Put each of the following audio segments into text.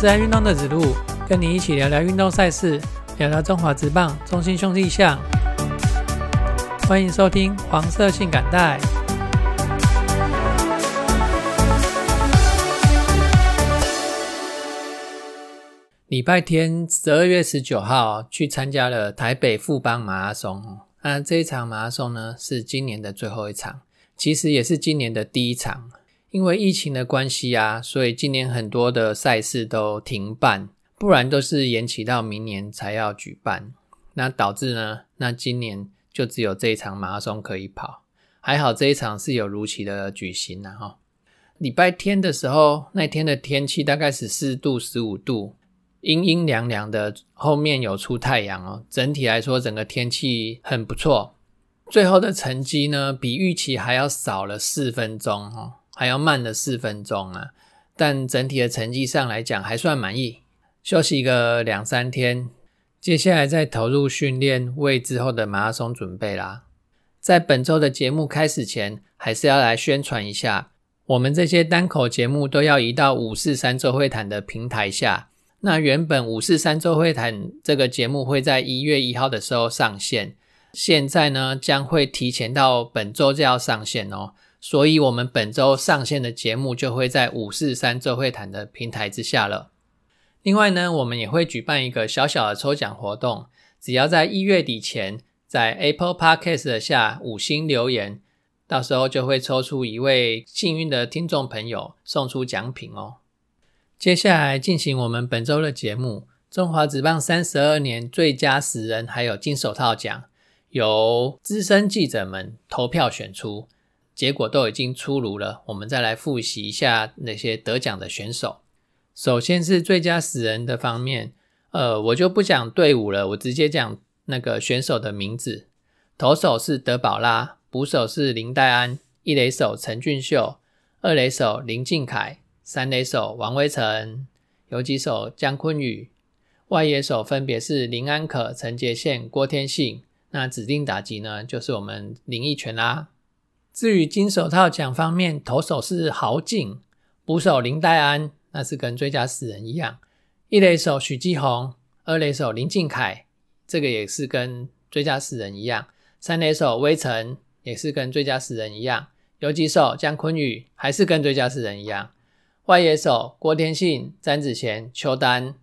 热爱运动的子路，跟你一起聊聊运动赛事，聊聊中华职棒中心兄弟象。欢迎收听黄色性感带。礼拜天十二月十九号去参加了台北富邦马拉松，那这一场马拉松呢是今年的最后一场，其实也是今年的第一场。因为疫情的关系啊，所以今年很多的赛事都停办，不然都是延期到明年才要举办。那导致呢，那今年就只有这一场马拉松可以跑。还好这一场是有如期的举行呢哈。礼拜天的时候，那天的天气大概是四度十五度，阴阴凉凉的，后面有出太阳哦。整体来说，整个天气很不错。最后的成绩呢，比预期还要少了四分钟哈。还要慢了四分钟啊！但整体的成绩上来讲还算满意。休息个两三天，接下来再投入训练，为之后的马拉松准备啦。在本周的节目开始前，还是要来宣传一下，我们这些单口节目都要移到五四三周会谈的平台下。那原本五四三周会谈这个节目会在一月一号的时候上线，现在呢将会提前到本周就要上线哦。所以，我们本周上线的节目就会在五四三周会谈的平台之下了。另外呢，我们也会举办一个小小的抽奖活动，只要在一月底前在 Apple Podcast 下五星留言，到时候就会抽出一位幸运的听众朋友送出奖品哦。接下来进行我们本周的节目，《中华职棒三十二年最佳十人还有金手套奖，由资深记者们投票选出。结果都已经出炉了，我们再来复习一下那些得奖的选手。首先是最佳死人的方面，呃，我就不讲队伍了，我直接讲那个选手的名字。投手是德宝拉，捕手是林黛安，一垒手陈俊秀，二垒手林敬凯，三垒手王威成，游击手江坤宇，外野手分别是林安可、陈杰宪、郭天信。那指定打击呢，就是我们林奕全啦。至于金手套奖方面，投手是豪进，捕手林黛安，那是跟最佳死人一样；一垒手许继宏，二垒手林敬凯，这个也是跟最佳死人一样；三垒手威臣也是跟最佳死人一样；游击手江坤宇还是跟最佳死人一样；外野手郭天信、詹子贤、邱丹。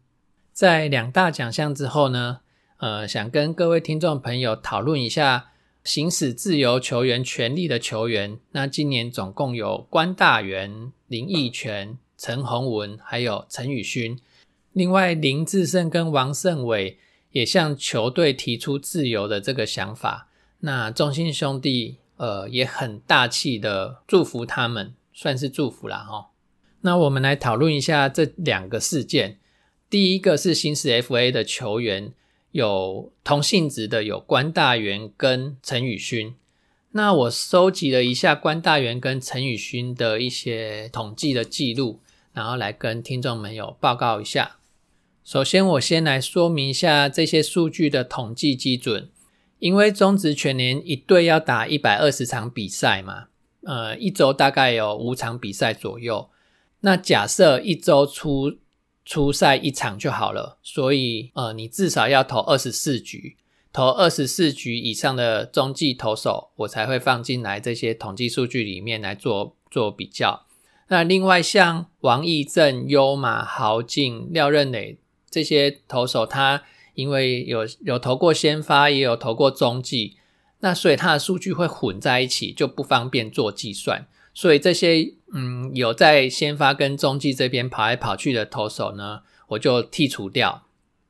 在两大奖项之后呢，呃，想跟各位听众朋友讨论一下。行使自由球员权利的球员，那今年总共有关大元、林义全、陈宏文，还有陈宇勋。另外，林志胜跟王胜伟也向球队提出自由的这个想法。那中信兄弟，呃，也很大气的祝福他们，算是祝福了哈。那我们来讨论一下这两个事件。第一个是行使 FA 的球员。有同性质的有关大元跟陈宇勋，那我收集了一下关大元跟陈宇勋的一些统计的记录，然后来跟听众们有报告一下。首先，我先来说明一下这些数据的统计基准，因为中职全年一队要打一百二十场比赛嘛，呃，一周大概有五场比赛左右。那假设一周出初赛一场就好了，所以呃，你至少要投二十四局，投二十四局以上的中继投手，我才会放进来这些统计数据里面来做做比较。那另外像王义正、优马、豪进、廖任磊这些投手，他因为有有投过先发，也有投过中继，那所以他的数据会混在一起，就不方便做计算。所以这些嗯有在先发跟中继这边跑来跑去的投手呢，我就剔除掉。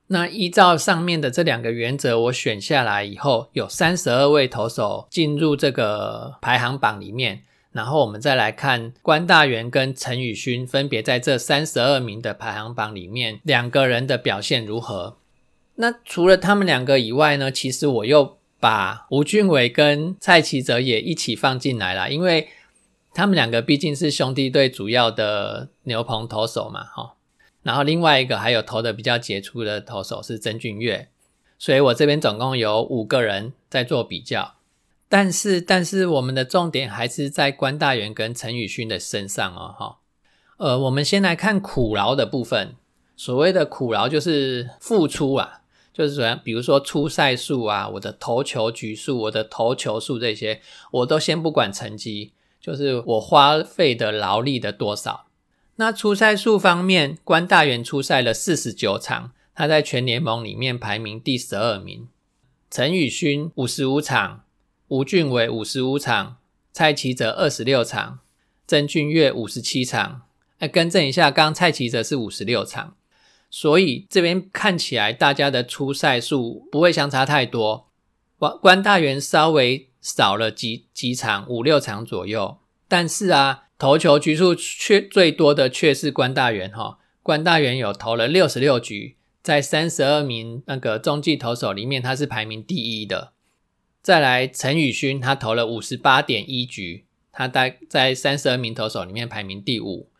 那依照上面的这两个原则，我选下来以后，有三十二位投手进入这个排行榜里面。然后我们再来看关大元跟陈宇勋分别在这三十二名的排行榜里面，两个人的表现如何？那除了他们两个以外呢，其实我又把吴俊伟跟蔡奇哲也一起放进来了，因为。他们两个毕竟是兄弟队主要的牛棚投手嘛，哈，然后另外一个还有投的比较杰出的投手是曾俊岳，所以我这边总共有五个人在做比较，但是但是我们的重点还是在关大元跟陈宇勋的身上哦，哈，呃，我们先来看苦劳的部分，所谓的苦劳就是付出啊，就是说，比如说出赛数啊，我的投球局数，我的投球数这些，我都先不管成绩。就是我花费的劳力的多少。那出赛数方面，关大元出赛了四十九场，他在全联盟里面排名第十二名。陈宇勋五十五场，吴俊伟五十五场，蔡奇哲二十六场，曾俊岳五十七场。哎，更正一下，刚刚蔡奇哲是五十六场。所以这边看起来大家的出赛数不会相差太多。关关大元稍微。少了几几场五六场左右，但是啊，投球局数却最多的却是关大元哈。关大元有投了六十六局，在三十二名那个中继投手里面，他是排名第一的。再来陈宇勋，他投了五十八点一局，他待在三十二名投手里面排名第五。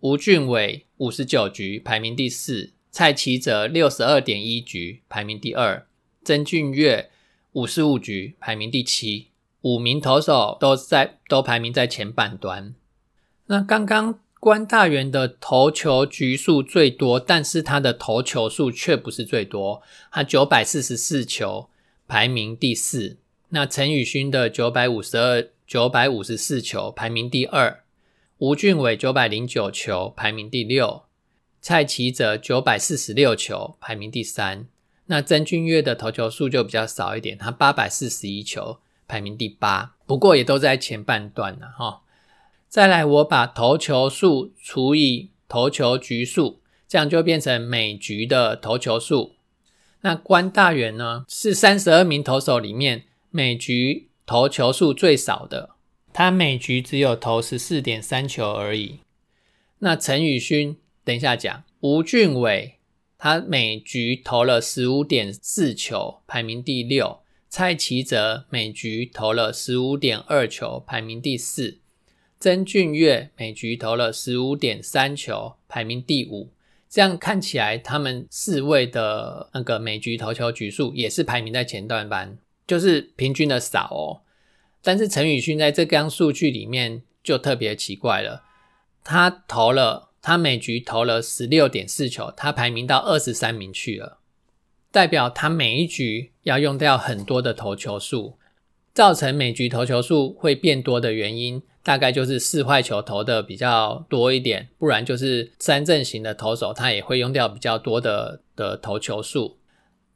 吴俊伟五十九局排名第四，蔡奇泽六十二点一局排名第二，曾俊岳五十五局排名第七。五名投手都在都排名在前半端。那刚刚关大元的投球局数最多，但是他的投球数却不是最多。他九百四十四球排名第四。那陈宇勋的九百五十二九百五十四球排名第二。吴俊伟九百零九球排名第六。蔡奇哲九百四十六球排名第三。那曾俊岳的投球数就比较少一点，他八百四十一球。排名第八，不过也都在前半段了哈。再来，我把投球数除以投球局数，这样就变成每局的投球数。那关大元呢，是三十二名投手里面每局投球数最少的，他每局只有投十四点三球而已。那陈宇勋，等一下讲。吴俊伟，他每局投了十五点四球，排名第六。蔡奇泽每局投了十五点二球，排名第四；曾俊岳每局投了十五点三球，排名第五。这样看起来，他们四位的那个每局投球局数也是排名在前段班，就是平均的少。哦。但是陈宇勋在这张数据里面就特别奇怪了，他投了，他每局投了十六点四球，他排名到二十三名去了。代表他每一局要用掉很多的投球数，造成每局投球数会变多的原因，大概就是四坏球投的比较多一点，不然就是三阵型的投手他也会用掉比较多的的投球数。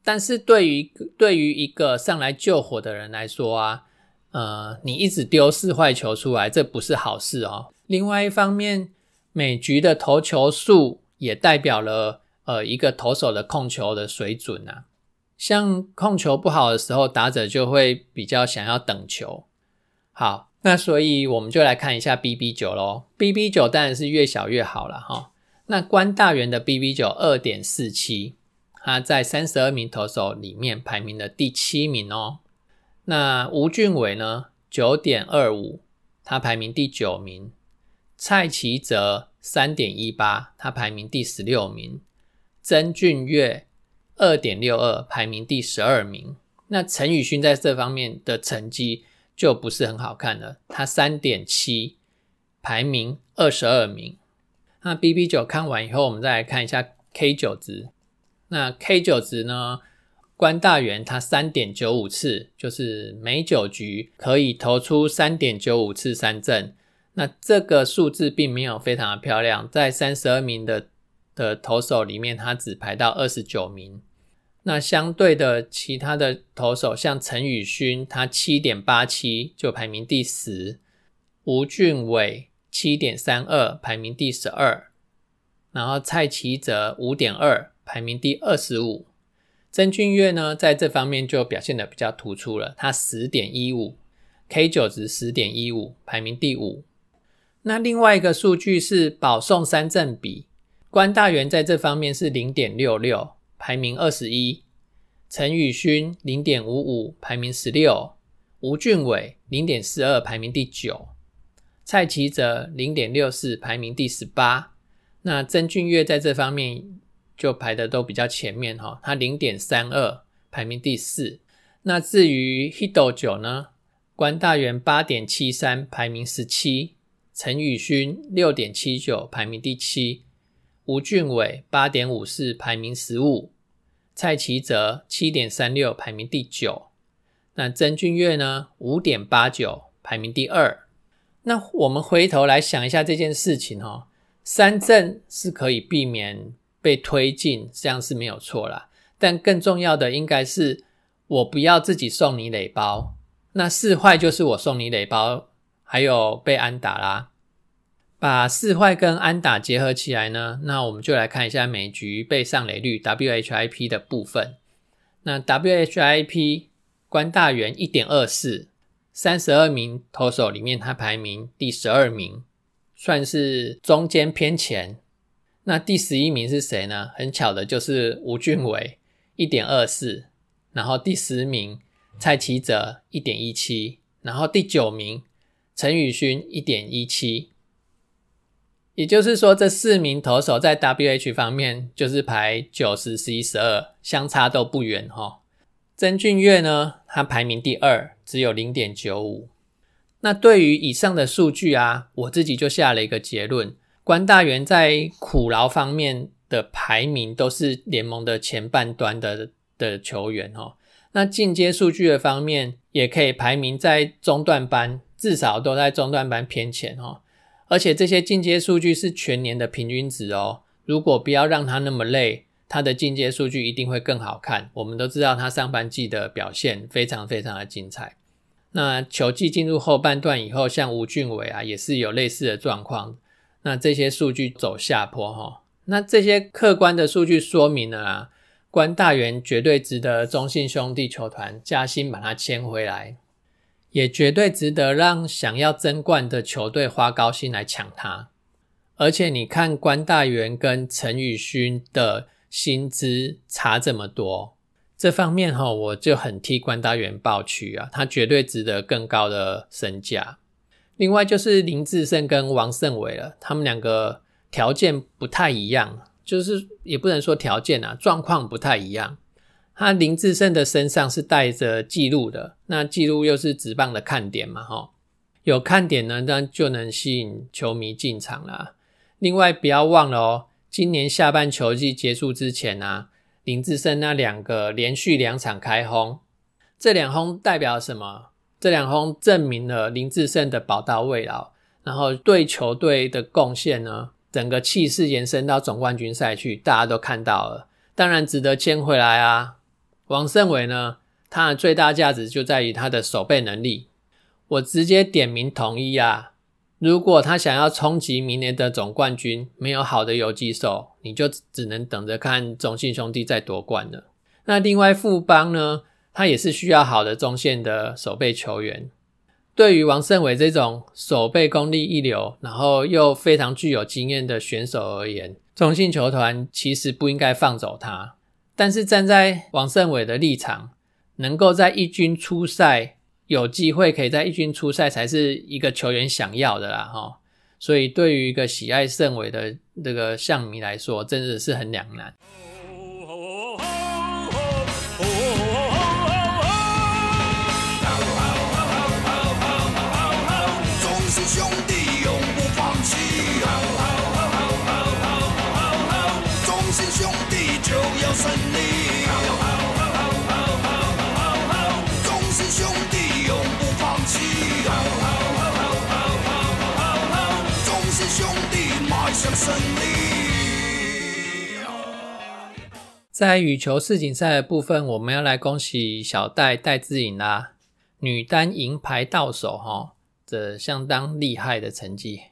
但是对于对于一个上来救火的人来说啊，呃，你一直丢四坏球出来，这不是好事哦。另外一方面，每局的投球数也代表了。呃，一个投手的控球的水准呐，像控球不好的时候，打者就会比较想要等球。好，那所以我们就来看一下 BB 九喽。BB 九当然是越小越好了哈。那关大元的 BB 九二点四七，他在三十二名投手里面排名的第七名哦。那吴俊伟呢，九点二五，他排名第九名。蔡奇泽三点一八，他排名第十六名。曾俊岳二点六二，排名第十二名。那陈宇勋在这方面的成绩就不是很好看了，他三点七，排名二十二名。那 B B 九看完以后，我们再来看一下 K 九值。那 K 九值呢？关大元他三点九五次，就是每九局可以投出三点九五次三振。那这个数字并没有非常的漂亮，在三十二名的。的投手里面，他只排到二十九名。那相对的，其他的投手像陈宇勋，他七点八七就排名第十；吴俊伟七点三二排名第十二；然后蔡奇泽五点二排名第二十五。曾俊岳呢，在这方面就表现的比较突出了，他十点一五 K 九值十点一五排名第五。那另外一个数据是保送三振比。关大元在这方面是零点六六，排名二十一；陈宇勋零点五五，排名十六；吴俊伟零点四二，排名第九；蔡奇泽零点六四，排名第十八。那曾俊岳在这方面就排的都比较前面哈，他零点三二，排名第四。那至于 Hito 九呢？关大元八点七三，排名十七；陈宇勋六点七九，排名第七。吴俊伟八点五四排名十五，蔡奇哲七点三六排名第九，那曾俊岳呢？五点八九排名第二。那我们回头来想一下这件事情哦，三振是可以避免被推进，这样是没有错啦。但更重要的应该是，我不要自己送你垒包，那四坏就是我送你垒包，还有被安打啦。把四坏跟安打结合起来呢，那我们就来看一下每局被上垒率 （WHIP） 的部分。那 WHIP 关大元一点二四，三十二名投手里面他排名第十二名，算是中间偏前。那第十一名是谁呢？很巧的就是吴俊伟一点二四，然后第十名蔡奇哲一点一七，然后第九名陈宇勋一点一七。也就是说，这四名投手在 WH 方面就是排九十、十一、十二，相差都不远哈。曾俊岳呢，他排名第二，只有零点九五。那对于以上的数据啊，我自己就下了一个结论：关大元在苦劳方面的排名都是联盟的前半端的的球员哦。那进阶数据的方面，也可以排名在中段班，至少都在中段班偏前哦。而且这些进阶数据是全年的平均值哦。如果不要让他那么累，他的进阶数据一定会更好看。我们都知道他上半季的表现非常非常的精彩。那球季进入后半段以后，像吴俊伟啊，也是有类似的状况。那这些数据走下坡哈。那这些客观的数据说明了，啊，关大元绝对值得中信兄弟球团加薪把他签回来。也绝对值得让想要争冠的球队花高薪来抢他。而且你看关大元跟陈宇勋的薪资差这么多，这方面哈，我就很替关大元抱屈啊，他绝对值得更高的身价。另外就是林志胜跟王胜伟了，他们两个条件不太一样，就是也不能说条件啊，状况不太一样。他林志胜的身上是带着记录的，那记录又是直棒的看点嘛，吼，有看点呢，当然就能吸引球迷进场啦。另外，不要忘了哦，今年下半球季结束之前啊，林志胜那两个连续两场开轰，这两轰代表什么？这两轰证明了林志胜的宝刀未老，然后对球队的贡献呢，整个气势延伸到总冠军赛去，大家都看到了，当然值得签回来啊。王胜伟呢？他的最大价值就在于他的守备能力。我直接点名同意啊！如果他想要冲击明年的总冠军，没有好的游击手，你就只能等着看中信兄弟再夺冠了。那另外富邦呢？他也是需要好的中线的守备球员。对于王胜伟这种守备功力一流，然后又非常具有经验的选手而言，中信球团其实不应该放走他。但是站在王胜伟的立场，能够在一军出赛，有机会可以在一军出赛，才是一个球员想要的啦，哈。所以对于一个喜爱胜伟的这个象迷来说，真的是很两难。在羽球世锦赛的部分，我们要来恭喜小戴戴志颖啦，女单银牌到手哈，这相当厉害的成绩。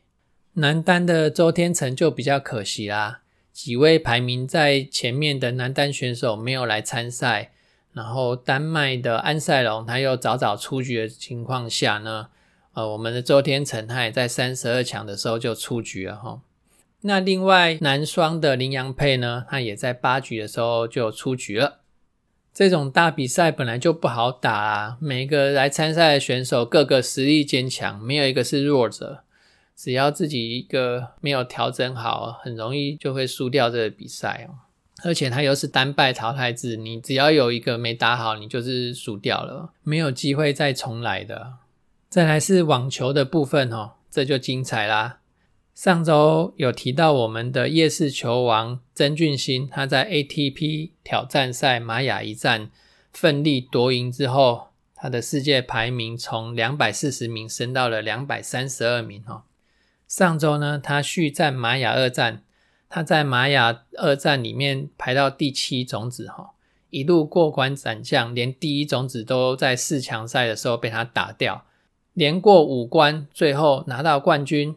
男单的周天成就比较可惜啦，几位排名在前面的男单选手没有来参赛，然后丹麦的安塞龙他又早早出局的情况下呢，呃，我们的周天成他也在三十二强的时候就出局了哈。那另外男双的林扬配呢，他也在八局的时候就出局了。这种大比赛本来就不好打啊，每个来参赛的选手各个实力坚强，没有一个是弱者。只要自己一个没有调整好，很容易就会输掉这个比赛哦。而且他又是单败淘汰制，你只要有一个没打好，你就是输掉了，没有机会再重来的。再来是网球的部分哦，这就精彩啦。上周有提到我们的夜市球王曾俊欣，他在 ATP 挑战赛玛雅一战奋力夺银之后，他的世界排名从两百四十名升到了两百三十二名。哈，上周呢，他续战玛雅二战，他在玛雅二战里面排到第七种子，哈，一路过关斩将，连第一种子都在四强赛的时候被他打掉，连过五关，最后拿到冠军。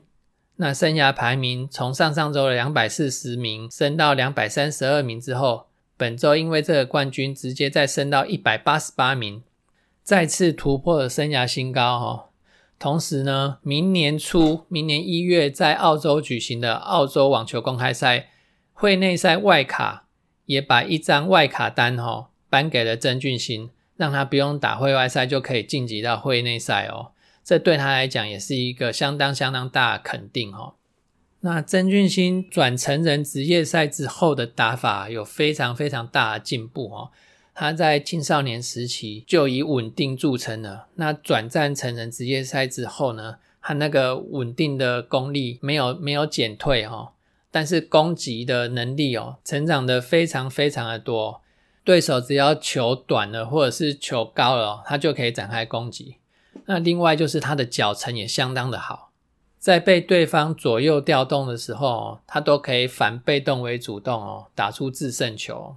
那生涯排名从上上周的两百四十名升到两百三十二名之后，本周因为这个冠军直接再升到一百八十八名，再次突破了生涯新高哈。同时呢，明年初、明年一月在澳洲举行的澳洲网球公开赛会内赛外卡也把一张外卡单哈颁给了曾俊欣，让他不用打会外赛就可以晋级到会内赛哦。这对他来讲也是一个相当相当大的肯定哈。那曾俊欣转成人职业赛之后的打法有非常非常大的进步哦。他在青少年时期就以稳定著称了。那转战成人职业赛之后呢，他那个稳定的功力没有没有减退哈，但是攻击的能力哦，成长的非常非常的多。对手只要球短了或者是球高了，他就可以展开攻击。那另外就是他的脚程也相当的好，在被对方左右调动的时候，他都可以反被动为主动哦，打出制胜球。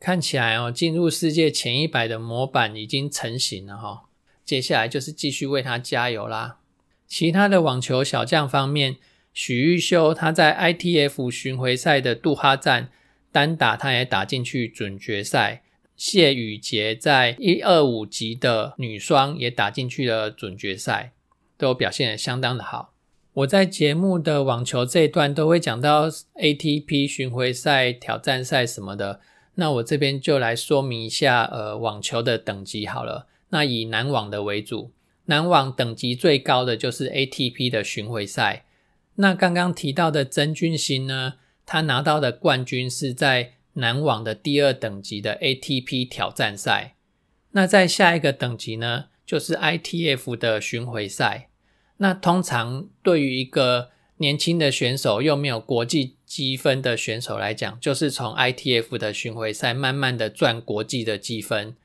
看起来哦，进入世界前一百的模板已经成型了哈，接下来就是继续为他加油啦。其他的网球小将方面，许玉秀他在 ITF 巡回赛的杜哈站单打，他也打进去准决赛。谢雨洁在一二五级的女双也打进去了准决赛，都表现得相当的好。我在节目的网球这一段都会讲到 ATP 巡回赛、挑战赛什么的，那我这边就来说明一下，呃，网球的等级好了。那以男网的为主，男网等级最高的就是 ATP 的巡回赛。那刚刚提到的曾俊欣呢，他拿到的冠军是在。男网的第二等级的 ATP 挑战赛，那在下一个等级呢，就是 ITF 的巡回赛。那通常对于一个年轻的选手又没有国际积分的选手来讲，就是从 ITF 的巡回赛慢慢的赚国际的积分，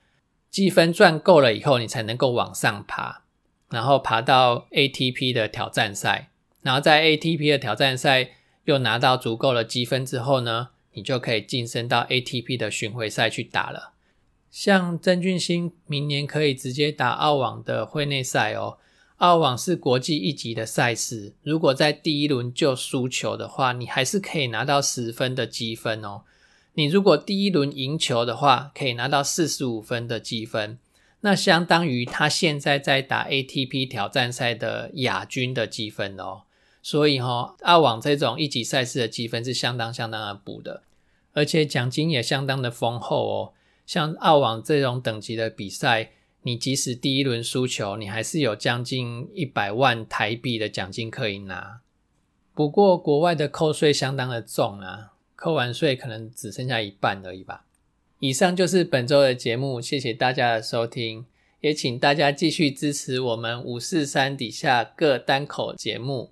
积分赚够了以后，你才能够往上爬，然后爬到 ATP 的挑战赛，然后在 ATP 的挑战赛又拿到足够的积分之后呢？你就可以晋升到 ATP 的巡回赛去打了。像郑俊兴明年可以直接打澳网的会内赛哦。澳网是国际一级的赛事，如果在第一轮就输球的话，你还是可以拿到十分的积分哦。你如果第一轮赢球的话，可以拿到四十五分的积分，那相当于他现在在打 ATP 挑战赛的亚军的积分哦。所以哈，澳网这种一级赛事的积分是相当相当的补的，而且奖金也相当的丰厚哦。像澳网这种等级的比赛，你即使第一轮输球，你还是有将近一百万台币的奖金可以拿。不过国外的扣税相当的重啊，扣完税可能只剩下一半而已吧。以上就是本周的节目，谢谢大家的收听，也请大家继续支持我们五四三底下各单口节目。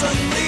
suddenly